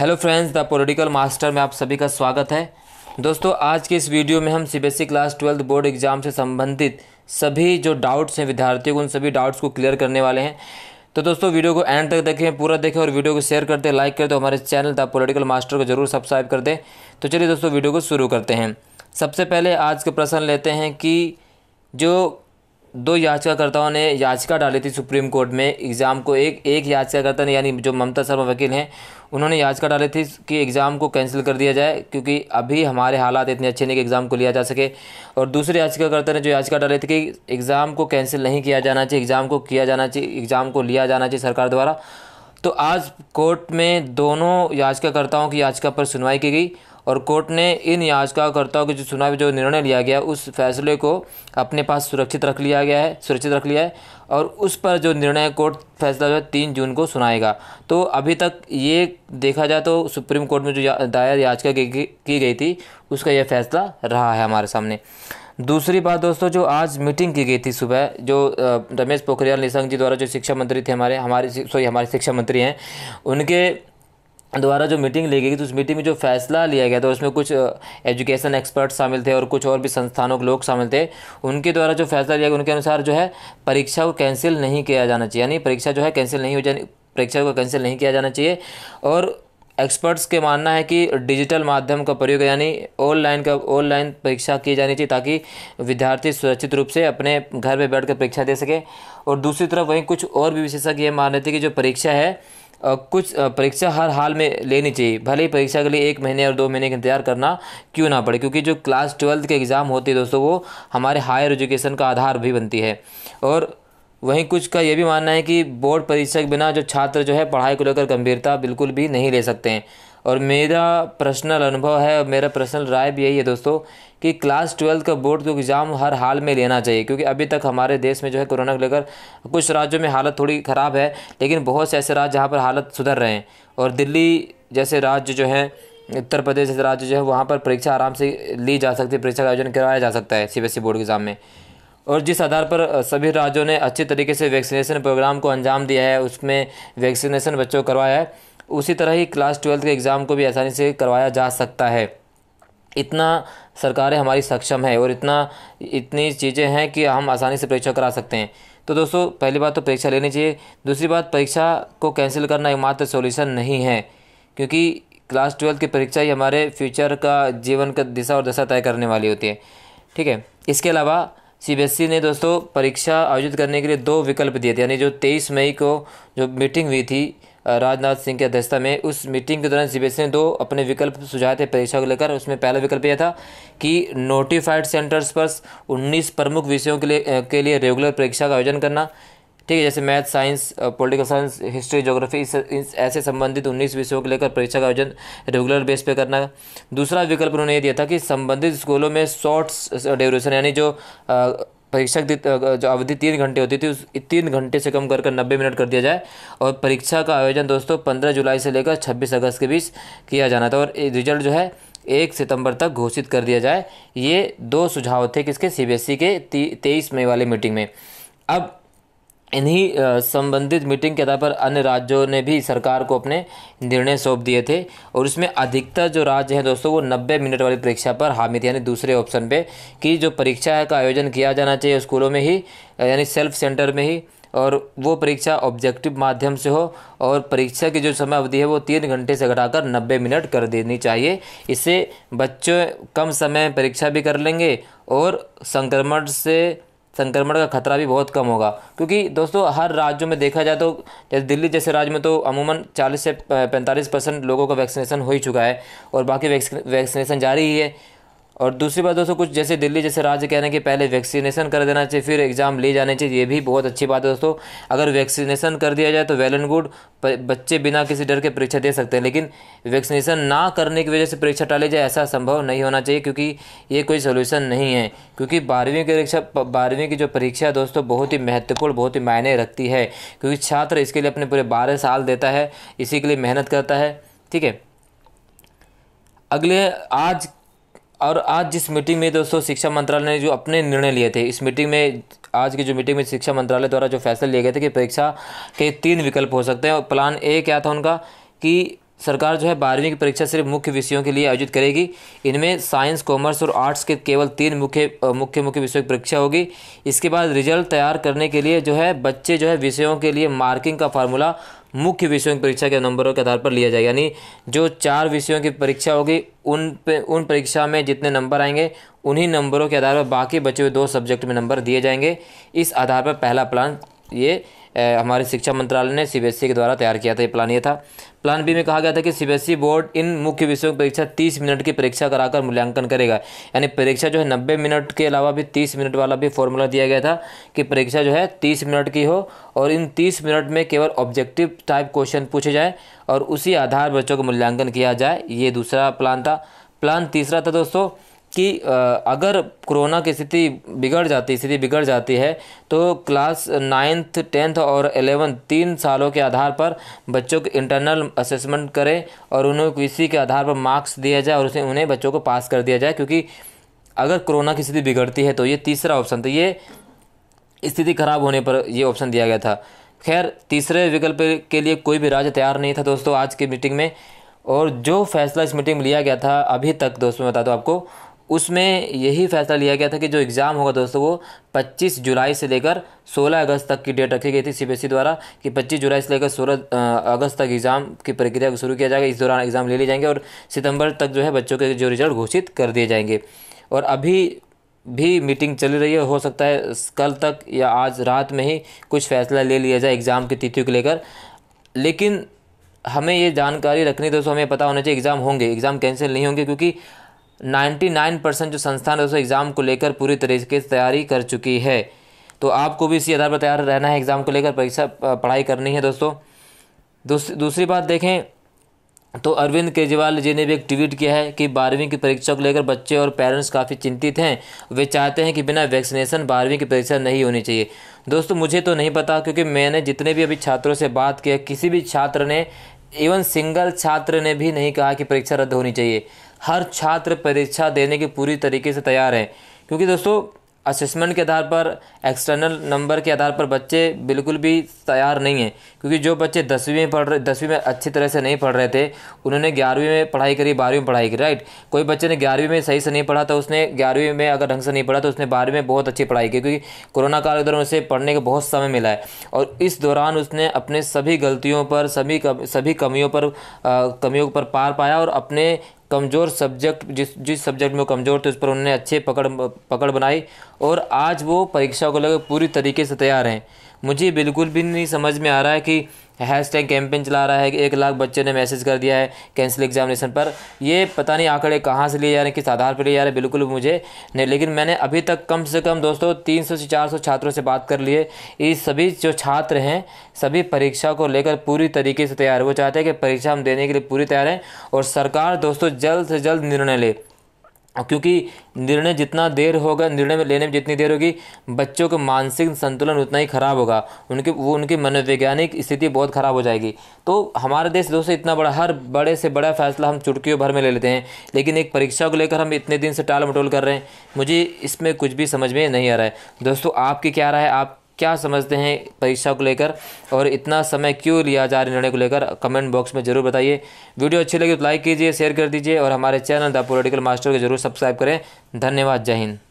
hello friends the political master में आप सभी का स्वागत है दोस्तों आज के इस वीडियो में हम C class twelfth board exam से संबंधित सभी जो डाउट्स हैं विद्यार्थियों को उन सभी डाउट्स को क्लियर करने वाले हैं तो दोस्तों वीडियो को एंड तक देखें पूरा देखें और वीडियो को शेयर करते लाइक कर दो हमारे चैनल द पोलिटिकल मास्टर को जरूर सब्सक्राइब कर दें तो चलिए दोस्तों वीडियो को शुरू करते हैं सबसे पहले आज का प्रश्न लेते हैं कि जो दो याचिकाकर्ताओं ने याचिका डाली थी सुप्रीम कोर्ट में एग्ज़ाम को एक एक याचिकाकर्ता ने यानी जो ममता शर्मा वकील हैं उन्होंने याचिका डाली थी कि एग्ज़ाम को कैंसिल कर दिया जाए क्योंकि अभी हमारे हालात इतने अच्छे नहीं कि एग्ज़ाम को लिया जा सके और दूसरे याचिकाकर्ता ने जो याचिका डाली थी कि एग्ज़ाम को कैंसिल नहीं किया जाना चाहिए एग्ज़ाम को किया जाना चाहिए एग्ज़ाम को लिया जाना चाहिए सरकार द्वारा तो आज कोर्ट में दोनों याचिकाकर्ताओं की याचिका पर सुनवाई की गई और कोर्ट ने इन याचिकाकर्ताओं की जो चुनाव जो निर्णय लिया गया उस फैसले को अपने पास सुरक्षित रख लिया गया है सुरक्षित रख लिया है और उस पर जो निर्णय कोर्ट फैसला जो है तीन जून को सुनाएगा तो अभी तक ये देखा जाए तो सुप्रीम कोर्ट में जो या, दायर याचिका की गई थी उसका यह फैसला रहा है हमारे सामने दूसरी बात दोस्तों जो आज मीटिंग की गई थी सुबह जो रमेश पोखरियाल निशंक जी द्वारा जो शिक्षा मंत्री थे हमारे हमारे सॉरी हमारे शिक्षा मंत्री हैं उनके द्वारा जो मीटिंग ली गई थी तो उस मीटिंग में जो फैसला लिया गया था उसमें कुछ एजुकेशन एक्सपर्ट शामिल थे और कुछ और भी संस्थानों के लोग शामिल थे उनके द्वारा जो फैसला लिया गया उनके अनुसार जो है परीक्षा को कैंसिल नहीं किया जाना चाहिए यानी परीक्षा जो है कैंसिल नहीं हो जानी परीक्षा को कैंसिल नहीं किया जाना चाहिए और एक्सपर्ट्स के मानना है कि डिजिटल माध्यम का प्रयोग यानी ऑनलाइन का ऑनलाइन परीक्षा की जानी चाहिए ताकि विद्यार्थी सुरक्षित रूप से अपने घर में बैठकर परीक्षा दे सके और दूसरी तरफ वहीं कुछ और भी विशेषज्ञ ये मान रहे थे कि जो परीक्षा है कुछ परीक्षा हर हाल में लेनी चाहिए भले ही परीक्षा के लिए एक महीने और दो महीने का इंतजार करना क्यों ना पड़े क्योंकि जो क्लास ट्वेल्थ के एग्ज़ाम होती है दोस्तों वो हमारे हायर एजुकेशन का आधार भी बनती है और वहीं कुछ का ये भी मानना है कि बोर्ड परीक्षा के बिना जो छात्र जो है पढ़ाई को लेकर गंभीरता बिल्कुल भी नहीं ले सकते हैं और मेरा पर्सनल अनुभव है और मेरा पर्सनल राय भी यही है दोस्तों कि क्लास ट्वेल्थ का बोर्ड का एग्ज़ाम हर हाल में लेना चाहिए क्योंकि अभी तक हमारे देश में जो है कोरोना को लेकर कुछ राज्यों में हालत थोड़ी ख़राब है लेकिन बहुत से ऐसे राज्य जहाँ पर हालत सुधर रहे हैं और दिल्ली जैसे राज्य जो हैं उत्तर प्रदेश जैसे राज्य जो है वहाँ पर परीक्षा आराम से ली जा सकती है परीक्षा का आयोजन करवाया जा सकता है सी बोर्ड e के एग्ज़ाम में और जिस आधार पर सभी राज्यों ने अच्छे तरीके से वैक्सीनेशन प्रोग्राम को अंजाम दिया है उसमें वैक्सीनेशन बच्चों करवाया है उसी तरह ही क्लास ट्वेल्थ के एग्ज़ाम को भी आसानी से करवाया जा सकता है इतना सरकारें हमारी सक्षम है और इतना इतनी चीज़ें हैं कि हम आसानी से परीक्षा करा सकते हैं तो दोस्तों पहली बात तो परीक्षा लेनी चाहिए दूसरी बात परीक्षा को कैंसिल करना एकमात्र सॉल्यूशन नहीं है क्योंकि क्लास ट्वेल्थ की परीक्षा ही हमारे फ्यूचर का जीवन का दिशा और दशा तय करने वाली होती है ठीक है इसके अलावा सीबीएसई e ने दोस्तों परीक्षा आयोजित करने के लिए दो विकल्प दिए थे यानी जो तेईस मई को जो मीटिंग हुई थी राजनाथ सिंह की अध्यक्षता में उस मीटिंग के दौरान सीबीएसई ने दो अपने विकल्प सुझाए थे परीक्षा को लेकर उसमें पहला विकल्प यह था कि नोटिफाइड सेंटर्स पर 19 प्रमुख विषयों के लिए के लिए रेगुलर परीक्षा का आयोजन करना ठीक है जैसे math science political science history geography इस, ऐसे संबंधित 19 विषयों को लेकर परीक्षा का आयोजन रेगुलर बेस पे करना दूसरा विकल्प उन्होंने ये दिया था कि संबंधित स्कूलों में शॉर्ट्स ड्यूरेशन यानी जो आ, परीक्षा की जो अवधि तीन घंटे होती थी उस तीन घंटे से कम कर कर नब्बे मिनट कर दिया जाए और परीक्षा का आयोजन दोस्तों पंद्रह जुलाई से लेकर छब्बीस अगस्त के बीच किया जाना था और रिजल्ट जो है एक सितंबर तक घोषित कर दिया जाए ये दो सुझाव थे किसके ई के तेईस मई वाले मीटिंग में अब इन्हीं संबंधित मीटिंग के आधार पर अन्य राज्यों ने भी सरकार को अपने निर्णय सौंप दिए थे और उसमें अधिकतर जो राज्य हैं दोस्तों वो 90 मिनट वाली परीक्षा पर हामिद यानी दूसरे ऑप्शन पे कि जो परीक्षा का आयोजन किया जाना चाहिए स्कूलों में ही यानी सेल्फ सेंटर में ही और वो परीक्षा ऑब्जेक्टिव माध्यम से हो और परीक्षा की जो समय अवधि है वो तीन घंटे से घटाकर नब्बे मिनट कर देनी चाहिए इससे बच्चे कम समय परीक्षा भी कर लेंगे और संक्रमण से संक्रमण का खतरा भी बहुत कम होगा क्योंकि दोस्तों हर राज्यों में देखा जाए तो जैसे दिल्ली जैसे राज्य में तो अमूमन 40 से 45 परसेंट लोगों का वैक्सीनेशन हो ही चुका है और बाकी वैक्सीनेशन जारी ही है और दूसरी बात दोस्तों कुछ जैसे दिल्ली जैसे राज्य कह रहे हैं कि पहले वैक्सीनेशन कर देना चाहिए फिर एग्ज़ाम ले जाने चाहिए ये भी बहुत अच्छी बात है दोस्तों अगर वैक्सीनेशन कर दिया जाए तो वेल एंड गुड बच्चे बिना किसी डर के परीक्षा दे सकते हैं लेकिन वैक्सीनेशन ना करने की वजह से परीक्षा टाली जाए ऐसा संभव नहीं होना चाहिए क्योंकि ये कोई सोल्यूशन नहीं है क्योंकि बारहवीं की परीक्षा बारहवीं की जो परीक्षा दोस्तों बहुत ही महत्वपूर्ण बहुत ही मायने रखती है क्योंकि छात्र इसके लिए अपने पूरे बारह साल देता है इसी के लिए मेहनत करता है ठीक है अगले आज और आज जिस मीटिंग में दोस्तों शिक्षा मंत्रालय ने जो अपने निर्णय लिए थे इस मीटिंग में आज की जो मीटिंग में शिक्षा मंत्रालय द्वारा जो फैसले लिए गए थे कि परीक्षा के तीन विकल्प हो सकते हैं और प्लान ए क्या था उनका कि सरकार जो है बारहवीं की परीक्षा सिर्फ मुख्य विषयों के लिए आयोजित करेगी इनमें साइंस कॉमर्स और आर्ट्स के केवल तीन मुख्य मुख्य मुख्य विषयों की परीक्षा होगी इसके बाद रिजल्ट तैयार करने के लिए जो है बच्चे जो है विषयों के लिए मार्किंग का फार्मूला मुख्य विषयों की परीक्षा के नंबरों के आधार पर लिया जाएगा यानी जो चार विषयों की परीक्षा होगी उन पे उन परीक्षा में जितने नंबर आएंगे उन्हीं नंबरों के आधार पर बाकी बचे हुए दो सब्जेक्ट में नंबर दिए जाएंगे इस आधार पर पहला प्लान ये हमारे शिक्षा मंत्रालय ने सी e के द्वारा तैयार किया था ये प्लान ये था प्लान बी में कहा गया था कि सी बोर्ड e इन मुख्य विषयों की परीक्षा तीस मिनट की परीक्षा कराकर मूल्यांकन करेगा यानी परीक्षा जो है नब्बे मिनट के अलावा भी तीस मिनट वाला भी फॉर्मूला दिया गया था कि परीक्षा जो है तीस मिनट की हो और इन तीस मिनट में केवल ऑब्जेक्टिव टाइप क्वेश्चन पूछे जाएँ और उसी आधार बच्चों का मूल्यांकन किया जाए ये दूसरा प्लान था प्लान तीसरा था दोस्तों कि अगर कोरोना की स्थिति बिगड़ जाती स्थिति बिगड़ जाती है तो क्लास नाइन्थ टेंथ और एलेवेंथ तीन सालों के आधार पर बच्चों के इंटरनल असेसमेंट करें और उन्हें इसी के आधार पर मार्क्स दिया जाए और उसे उन्हें बच्चों को पास कर दिया जाए क्योंकि अगर कोरोना की स्थिति बिगड़ती है तो ये तीसरा ऑप्शन तो ये स्थिति खराब होने पर यह ऑप्शन दिया गया था खैर तीसरे विकल्प के लिए कोई भी राज्य तैयार नहीं था दोस्तों आज की मीटिंग में और जो फैसला इस मीटिंग में लिया गया था अभी तक दोस्तों बता दो आपको उसमें यही फैसला लिया गया था कि जो एग्ज़ाम होगा दोस्तों वो 25 जुलाई से लेकर 16 अगस्त तक की डेट रखी गई थी सी e द्वारा कि 25 जुलाई से लेकर 16 अगस्त तक एग्ज़ाम की प्रक्रिया को शुरू किया जाएगा इस दौरान एग्ज़ाम ले लिए जाएंगे और सितंबर तक जो है बच्चों के जो रिजल्ट घोषित कर दिए जाएंगे और अभी भी मीटिंग चल रही है हो सकता है कल तक या आज रात में ही कुछ फैसला ले लिया जाए एग्ज़ाम की तिथियों को लेकर लेकिन हमें ये जानकारी रखनी दोस्तों हमें पता होना चाहिए एग्ज़ाम होंगे एग्ज़ाम कैंसिल नहीं होंगे क्योंकि 99 परसेंट जो संस्थान है उस एग्ज़ाम को लेकर पूरी तरीके से तैयारी कर चुकी है तो आपको भी इसी आधार पर तैयार रहना है एग्ज़ाम को लेकर परीक्षा पढ़ाई करनी है दोस्तों दूस, दूसरी बात देखें तो अरविंद केजरीवाल जी ने भी एक ट्वीट किया है कि बारहवीं की परीक्षा को लेकर बच्चे और पेरेंट्स काफ़ी चिंतित हैं वे चाहते हैं कि बिना वैक्सीनेशन बारहवीं की परीक्षा नहीं होनी चाहिए दोस्तों मुझे तो नहीं पता क्योंकि मैंने जितने भी अभी छात्रों से बात की किसी भी छात्र ने इवन सिंगल छात्र ने भी नहीं कहा कि परीक्षा रद्द होनी चाहिए हर छात्र परीक्षा देने की पूरी तरीके से तैयार है क्योंकि दोस्तों असेसमेंट के आधार पर एक्सटर्नल नंबर के आधार पर बच्चे बिल्कुल भी तैयार नहीं हैं क्योंकि जो बच्चे दसवीं में पढ़ रहे दसवीं में अच्छी तरह से नहीं पढ़ रहे थे उन्होंने ग्यारहवीं में पढ़ाई करी बारहवीं में पढ़ाई करी राइट कोई बच्चे ने ग्यारहवीं में सही से नहीं पढ़ा तो उसने ग्यारहवीं में अगर ढंग से नहीं पढ़ा तो उसने बारहवीं में बहुत अच्छी पढ़ाई की क्योंकि कोरोना काल के दौरान उसे पढ़ने का बहुत समय मिला है और इस दौरान उसने अपने सभी गलतियों पर सभी सभी कमियों पर कमियों पर पार पाया और अपने कमज़ोर सब्जेक्ट जिस जिस सब्जेक्ट में वो कमज़ोर थे उस पर उन्होंने अच्छे पकड़ पकड़ बनाई और आज वो परीक्षा को लेकर पूरी तरीके से तैयार हैं मुझे बिल्कुल भी नहीं समझ में आ रहा है कि हैश टैग कैंपेन चला रहा है कि एक लाख बच्चे ने मैसेज कर दिया है कैंसिल एग्जामिनेशन पर ये पता नहीं आंकड़े कहाँ से लिए जा रहे हैं किस आधार पर लिए जा रहे हैं बिल्कुल मुझे नहीं लेकिन मैंने अभी तक कम से कम दोस्तों तीन सौ से चार सौ छात्रों से बात कर लिए ये सभी जो छात्र हैं सभी परीक्षा को लेकर पूरी तरीके से तैयार है वो चाहते हैं कि परीक्षा हम देने के लिए पूरी तैयार हैं और सरकार दोस्तों जल्द से जल्द निर्णय ले क्योंकि निर्णय जितना देर होगा निर्णय में लेने में जितनी देर होगी बच्चों का मानसिक संतुलन उतना ही ख़राब होगा उनके वो उनकी मनोवैज्ञानिक स्थिति बहुत ख़राब हो जाएगी तो हमारे देश दोस्तों इतना बड़ा हर बड़े से बड़ा फैसला हम चुटकियों भर में ले लेते हैं लेकिन एक परीक्षा को लेकर हम इतने दिन से टाल मटोल कर रहे हैं मुझे इसमें कुछ भी समझ में नहीं आ रहा है दोस्तों आपकी क्या राय आप क्या समझते हैं परीक्षा को लेकर और इतना समय क्यों लिया जा रहा निर्णय को लेकर कमेंट बॉक्स में जरूर बताइए वीडियो अच्छी लगी तो लाइक कीजिए शेयर कर दीजिए और हमारे चैनल द पोलिटिकल मास्टर को जरूर सब्सक्राइब करें धन्यवाद जय हिंद